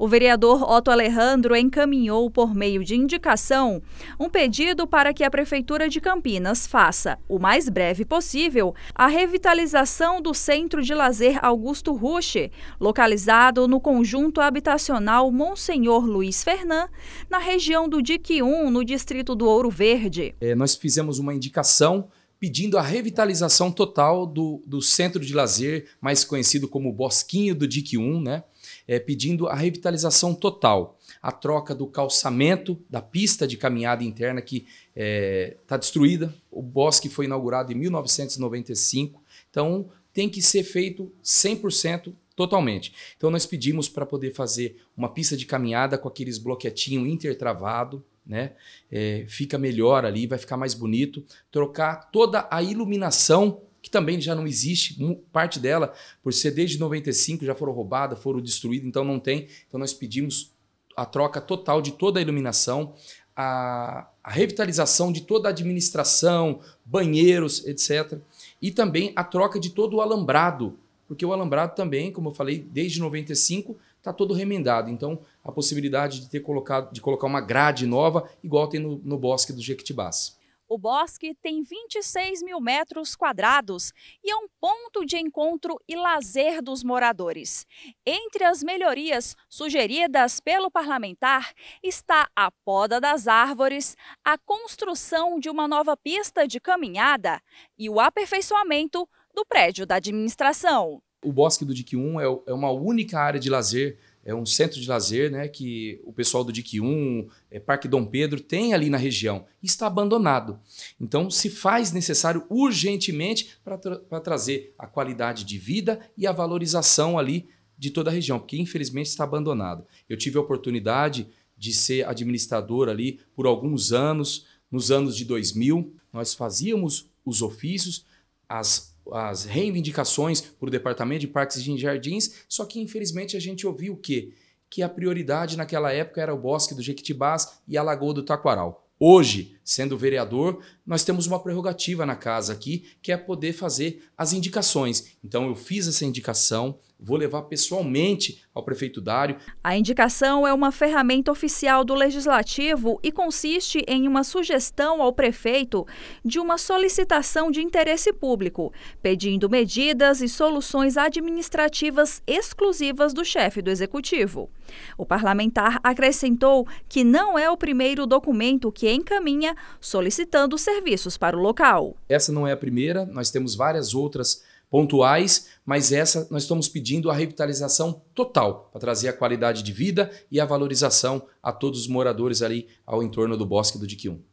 O vereador Otto Alejandro encaminhou, por meio de indicação, um pedido para que a Prefeitura de Campinas faça, o mais breve possível, a revitalização do Centro de Lazer Augusto Ruche, localizado no conjunto habitacional Monsenhor Luiz Fernand, na região do Dique 1, no distrito do Ouro Verde. É, nós fizemos uma indicação pedindo a revitalização total do, do centro de lazer, mais conhecido como Bosquinho do Dique 1, né? é, pedindo a revitalização total, a troca do calçamento da pista de caminhada interna que está é, tá destruída. O bosque foi inaugurado em 1995, então tem que ser feito 100% totalmente. Então nós pedimos para poder fazer uma pista de caminhada com aqueles bloquetinhos intertravado, né? É, fica melhor ali, vai ficar mais bonito. Trocar toda a iluminação que também já não existe, parte dela, por ser desde 95, já foram roubadas, foram destruídas, então não tem. Então nós pedimos a troca total de toda a iluminação, a, a revitalização de toda a administração, banheiros, etc. E também a troca de todo o alambrado, porque o alambrado também, como eu falei, desde 95 está todo remendado. Então, a possibilidade de ter colocado, de colocar uma grade nova, igual tem no, no bosque do Jequitibás. O bosque tem 26 mil metros quadrados e é um ponto de encontro e lazer dos moradores. Entre as melhorias sugeridas pelo parlamentar está a poda das árvores, a construção de uma nova pista de caminhada e o aperfeiçoamento do prédio da administração. O Bosque do DIC 1 é, é uma única área de lazer é um centro de lazer né, que o pessoal do DIC 1, é, Parque Dom Pedro, tem ali na região. está abandonado. Então, se faz necessário urgentemente para tra trazer a qualidade de vida e a valorização ali de toda a região, porque infelizmente está abandonado. Eu tive a oportunidade de ser administrador ali por alguns anos, nos anos de 2000. Nós fazíamos os ofícios, as, as reivindicações para o Departamento de Parques e Jardins, só que infelizmente a gente ouviu o quê? Que a prioridade naquela época era o bosque do Jequitibás e a Lagoa do Taquaral. Hoje, sendo vereador, nós temos uma prerrogativa na casa aqui, que é poder fazer as indicações. Então, eu fiz essa indicação, vou levar pessoalmente ao prefeito Dário. A indicação é uma ferramenta oficial do Legislativo e consiste em uma sugestão ao prefeito de uma solicitação de interesse público, pedindo medidas e soluções administrativas exclusivas do chefe do Executivo. O parlamentar acrescentou que não é o primeiro documento que encaminha solicitando serviços para o local. Essa não é a primeira, nós temos várias outras pontuais, mas essa nós estamos pedindo a revitalização total para trazer a qualidade de vida e a valorização a todos os moradores ali ao entorno do Bosque do Diquium.